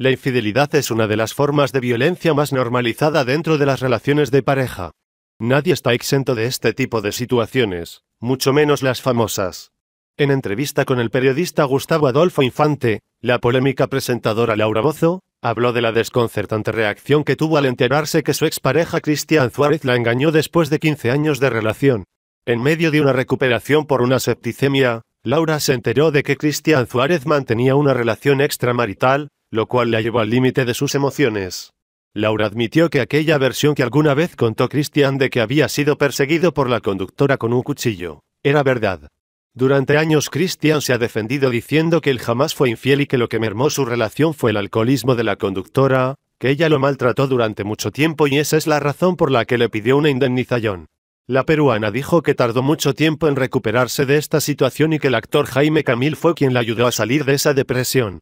La infidelidad es una de las formas de violencia más normalizada dentro de las relaciones de pareja. Nadie está exento de este tipo de situaciones, mucho menos las famosas. En entrevista con el periodista Gustavo Adolfo Infante, la polémica presentadora Laura Bozo, habló de la desconcertante reacción que tuvo al enterarse que su expareja Cristian Suárez la engañó después de 15 años de relación. En medio de una recuperación por una septicemia, Laura se enteró de que Cristian Suárez mantenía una relación extramarital, lo cual la llevó al límite de sus emociones. Laura admitió que aquella versión que alguna vez contó Cristian de que había sido perseguido por la conductora con un cuchillo, era verdad. Durante años Cristian se ha defendido diciendo que él jamás fue infiel y que lo que mermó su relación fue el alcoholismo de la conductora, que ella lo maltrató durante mucho tiempo y esa es la razón por la que le pidió una indemnización. La peruana dijo que tardó mucho tiempo en recuperarse de esta situación y que el actor Jaime Camil fue quien la ayudó a salir de esa depresión.